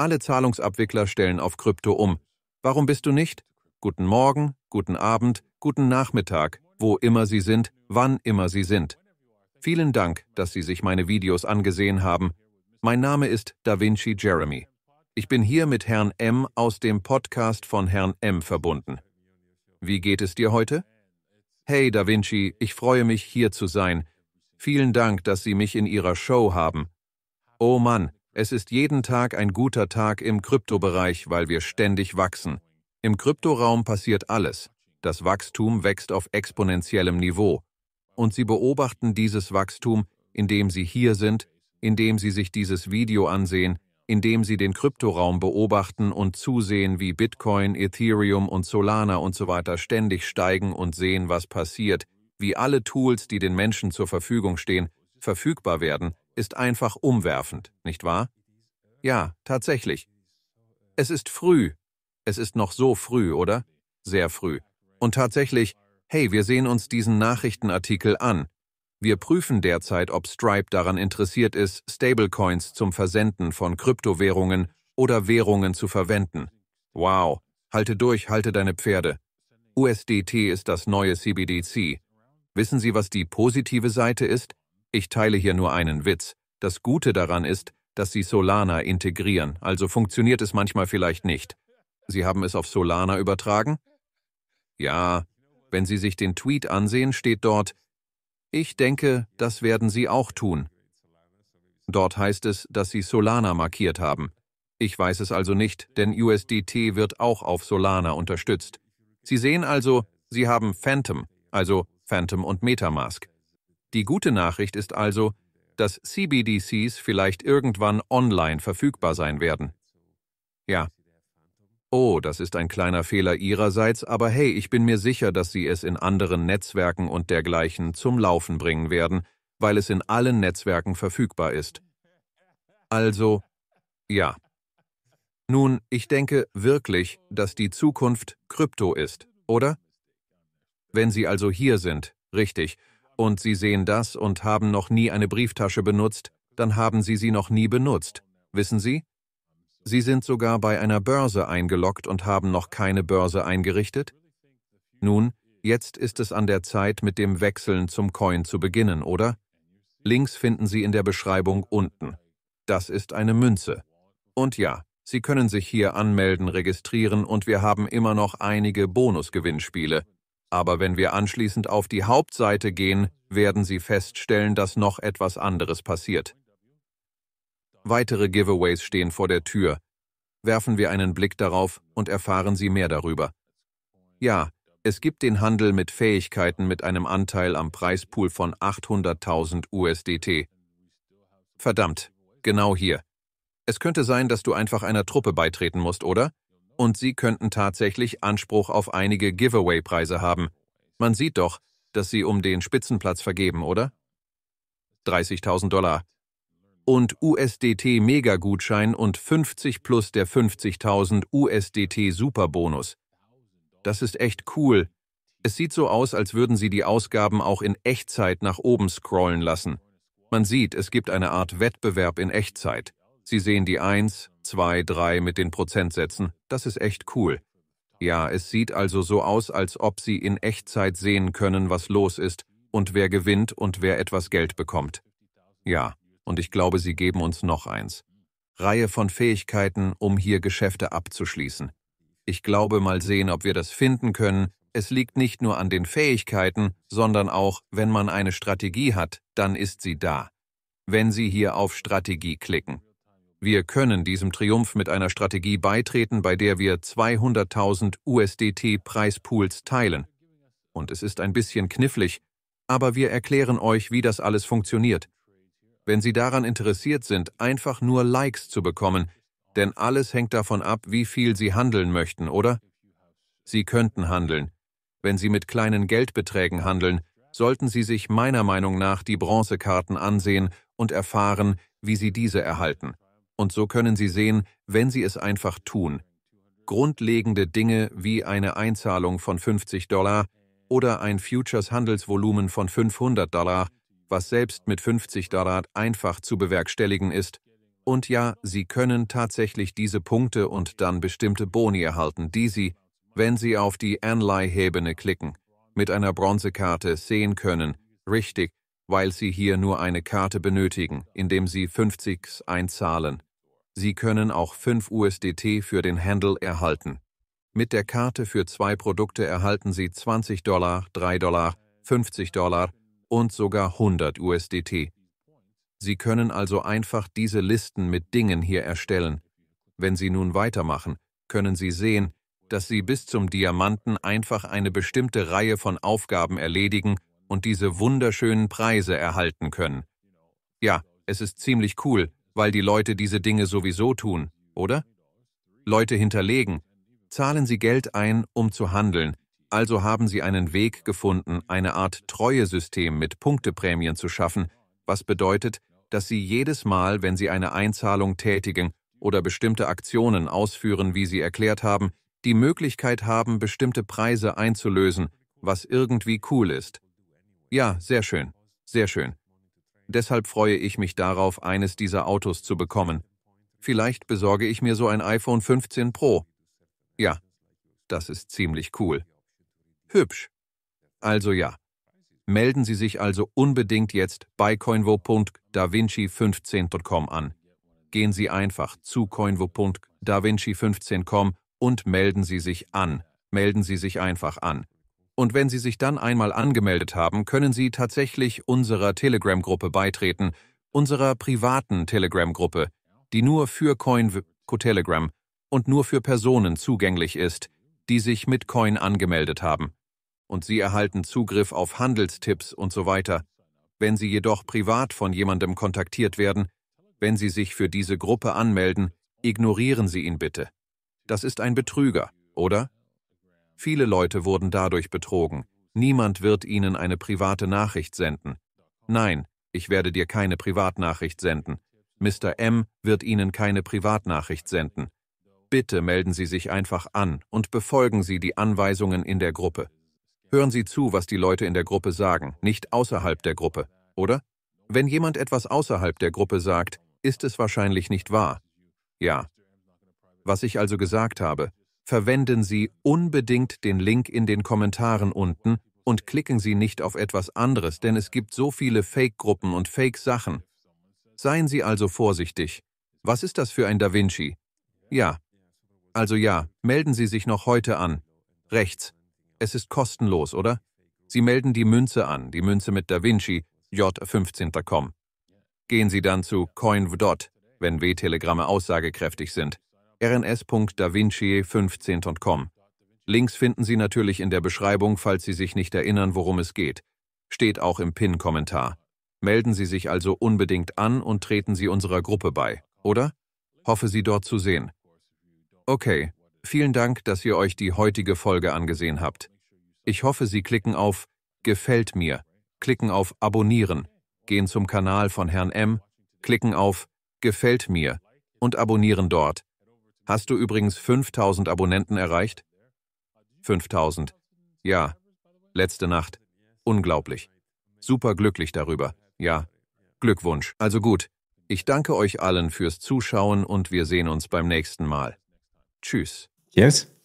Alle Zahlungsabwickler stellen auf Krypto um. Warum bist du nicht? Guten Morgen, guten Abend, guten Nachmittag, wo immer Sie sind, wann immer Sie sind. Vielen Dank, dass Sie sich meine Videos angesehen haben. Mein Name ist Da Vinci Jeremy. Ich bin hier mit Herrn M aus dem Podcast von Herrn M verbunden. Wie geht es dir heute? Hey Da Vinci, ich freue mich hier zu sein. Vielen Dank, dass Sie mich in Ihrer Show haben. Oh Mann, es ist jeden Tag ein guter Tag im Kryptobereich, weil wir ständig wachsen. Im Kryptoraum passiert alles. Das Wachstum wächst auf exponentiellem Niveau. Und Sie beobachten dieses Wachstum, indem Sie hier sind, indem Sie sich dieses Video ansehen, indem Sie den Kryptoraum beobachten und zusehen, wie Bitcoin, Ethereum und Solana und so ständig steigen und sehen, was passiert, wie alle Tools, die den Menschen zur Verfügung stehen, verfügbar werden, ist einfach umwerfend, nicht wahr? Ja, tatsächlich. Es ist früh. Es ist noch so früh, oder? Sehr früh. Und tatsächlich, hey, wir sehen uns diesen Nachrichtenartikel an. Wir prüfen derzeit, ob Stripe daran interessiert ist, Stablecoins zum Versenden von Kryptowährungen oder Währungen zu verwenden. Wow, halte durch, halte deine Pferde. USDT ist das neue CBDC. Wissen Sie, was die positive Seite ist? Ich teile hier nur einen Witz. Das Gute daran ist, dass sie Solana integrieren, also funktioniert es manchmal vielleicht nicht. Sie haben es auf Solana übertragen? Ja, wenn Sie sich den Tweet ansehen, steht dort, ich denke, das werden Sie auch tun. Dort heißt es, dass Sie Solana markiert haben. Ich weiß es also nicht, denn USDT wird auch auf Solana unterstützt. Sie sehen also, Sie haben Phantom, also Phantom und Metamask. Die gute Nachricht ist also, dass CBDCs vielleicht irgendwann online verfügbar sein werden. Ja. Oh, das ist ein kleiner Fehler Ihrerseits, aber hey, ich bin mir sicher, dass Sie es in anderen Netzwerken und dergleichen zum Laufen bringen werden, weil es in allen Netzwerken verfügbar ist. Also, ja. Nun, ich denke wirklich, dass die Zukunft Krypto ist, oder? Wenn Sie also hier sind, richtig, und Sie sehen das und haben noch nie eine Brieftasche benutzt, dann haben Sie sie noch nie benutzt, wissen Sie? Sie sind sogar bei einer Börse eingeloggt und haben noch keine Börse eingerichtet? Nun, jetzt ist es an der Zeit, mit dem Wechseln zum Coin zu beginnen, oder? Links finden Sie in der Beschreibung unten. Das ist eine Münze. Und ja, Sie können sich hier anmelden, registrieren und wir haben immer noch einige Bonusgewinnspiele. Aber wenn wir anschließend auf die Hauptseite gehen, werden Sie feststellen, dass noch etwas anderes passiert. Weitere Giveaways stehen vor der Tür. Werfen wir einen Blick darauf und erfahren Sie mehr darüber. Ja, es gibt den Handel mit Fähigkeiten mit einem Anteil am Preispool von 800.000 USDT. Verdammt, genau hier. Es könnte sein, dass du einfach einer Truppe beitreten musst, oder? und sie könnten tatsächlich Anspruch auf einige Giveaway-Preise haben. Man sieht doch, dass sie um den Spitzenplatz vergeben, oder? 30.000 Dollar. Und USDT Megagutschein und 50 plus der 50.000 USDT Superbonus. Das ist echt cool. Es sieht so aus, als würden sie die Ausgaben auch in Echtzeit nach oben scrollen lassen. Man sieht, es gibt eine Art Wettbewerb in Echtzeit. Sie sehen die 1, 2, 3 mit den Prozentsätzen. Das ist echt cool. Ja, es sieht also so aus, als ob Sie in Echtzeit sehen können, was los ist und wer gewinnt und wer etwas Geld bekommt. Ja, und ich glaube, Sie geben uns noch eins. Reihe von Fähigkeiten, um hier Geschäfte abzuschließen. Ich glaube, mal sehen, ob wir das finden können. Es liegt nicht nur an den Fähigkeiten, sondern auch, wenn man eine Strategie hat, dann ist sie da. Wenn Sie hier auf Strategie klicken. Wir können diesem Triumph mit einer Strategie beitreten, bei der wir 200.000 USDT-Preispools teilen. Und es ist ein bisschen knifflig, aber wir erklären euch, wie das alles funktioniert. Wenn Sie daran interessiert sind, einfach nur Likes zu bekommen, denn alles hängt davon ab, wie viel Sie handeln möchten, oder? Sie könnten handeln. Wenn Sie mit kleinen Geldbeträgen handeln, sollten Sie sich meiner Meinung nach die Bronzekarten ansehen und erfahren, wie Sie diese erhalten. Und so können Sie sehen, wenn Sie es einfach tun, grundlegende Dinge wie eine Einzahlung von 50 Dollar oder ein Futures-Handelsvolumen von 500 Dollar, was selbst mit 50 Dollar einfach zu bewerkstelligen ist. Und ja, Sie können tatsächlich diese Punkte und dann bestimmte Boni erhalten, die Sie, wenn Sie auf die Anleihebene klicken, mit einer Bronzekarte sehen können, richtig, weil Sie hier nur eine Karte benötigen, indem Sie 50s einzahlen. Sie können auch 5 USDT für den Handel erhalten. Mit der Karte für zwei Produkte erhalten Sie 20 Dollar, 3 Dollar, 50 Dollar und sogar 100 USDT. Sie können also einfach diese Listen mit Dingen hier erstellen. Wenn Sie nun weitermachen, können Sie sehen, dass Sie bis zum Diamanten einfach eine bestimmte Reihe von Aufgaben erledigen und diese wunderschönen Preise erhalten können. Ja, es ist ziemlich cool, weil die Leute diese Dinge sowieso tun, oder? Leute hinterlegen, zahlen sie Geld ein, um zu handeln, also haben sie einen Weg gefunden, eine Art Treuesystem mit Punkteprämien zu schaffen, was bedeutet, dass sie jedes Mal, wenn sie eine Einzahlung tätigen oder bestimmte Aktionen ausführen, wie sie erklärt haben, die Möglichkeit haben, bestimmte Preise einzulösen, was irgendwie cool ist. Ja, sehr schön, sehr schön. Deshalb freue ich mich darauf, eines dieser Autos zu bekommen. Vielleicht besorge ich mir so ein iPhone 15 Pro. Ja, das ist ziemlich cool. Hübsch. Also ja. Melden Sie sich also unbedingt jetzt bei coinvo.davinci15.com an. Gehen Sie einfach zu coinvo.davinci15.com und melden Sie sich an. Melden Sie sich einfach an und wenn Sie sich dann einmal angemeldet haben, können Sie tatsächlich unserer Telegram-Gruppe beitreten, unserer privaten Telegram-Gruppe, die nur für Coin Telegram und nur für Personen zugänglich ist, die sich mit Coin angemeldet haben. Und Sie erhalten Zugriff auf Handelstipps und so weiter. Wenn Sie jedoch privat von jemandem kontaktiert werden, wenn Sie sich für diese Gruppe anmelden, ignorieren Sie ihn bitte. Das ist ein Betrüger, oder? Viele Leute wurden dadurch betrogen. Niemand wird ihnen eine private Nachricht senden. Nein, ich werde dir keine Privatnachricht senden. Mr. M wird Ihnen keine Privatnachricht senden. Bitte melden Sie sich einfach an und befolgen Sie die Anweisungen in der Gruppe. Hören Sie zu, was die Leute in der Gruppe sagen, nicht außerhalb der Gruppe, oder? Wenn jemand etwas außerhalb der Gruppe sagt, ist es wahrscheinlich nicht wahr. Ja. Was ich also gesagt habe, verwenden Sie unbedingt den Link in den Kommentaren unten und klicken Sie nicht auf etwas anderes, denn es gibt so viele Fake-Gruppen und Fake-Sachen. Seien Sie also vorsichtig. Was ist das für ein Da Vinci? Ja. Also ja, melden Sie sich noch heute an. Rechts. Es ist kostenlos, oder? Sie melden die Münze an, die Münze mit Da Vinci, j15.com. Gehen Sie dann zu CoinVdot, wenn W-Telegramme aussagekräftig sind rns.davinci15.com. Links finden Sie natürlich in der Beschreibung, falls Sie sich nicht erinnern, worum es geht. Steht auch im PIN-Kommentar. Melden Sie sich also unbedingt an und treten Sie unserer Gruppe bei, oder? Hoffe Sie dort zu sehen. Okay, vielen Dank, dass ihr euch die heutige Folge angesehen habt. Ich hoffe, Sie klicken auf Gefällt mir, klicken auf Abonnieren, gehen zum Kanal von Herrn M, klicken auf Gefällt mir und abonnieren dort. Hast du übrigens 5000 Abonnenten erreicht? 5000. Ja. Letzte Nacht. Unglaublich. Superglücklich darüber. Ja. Glückwunsch. Also gut. Ich danke euch allen fürs Zuschauen und wir sehen uns beim nächsten Mal. Tschüss. Yes.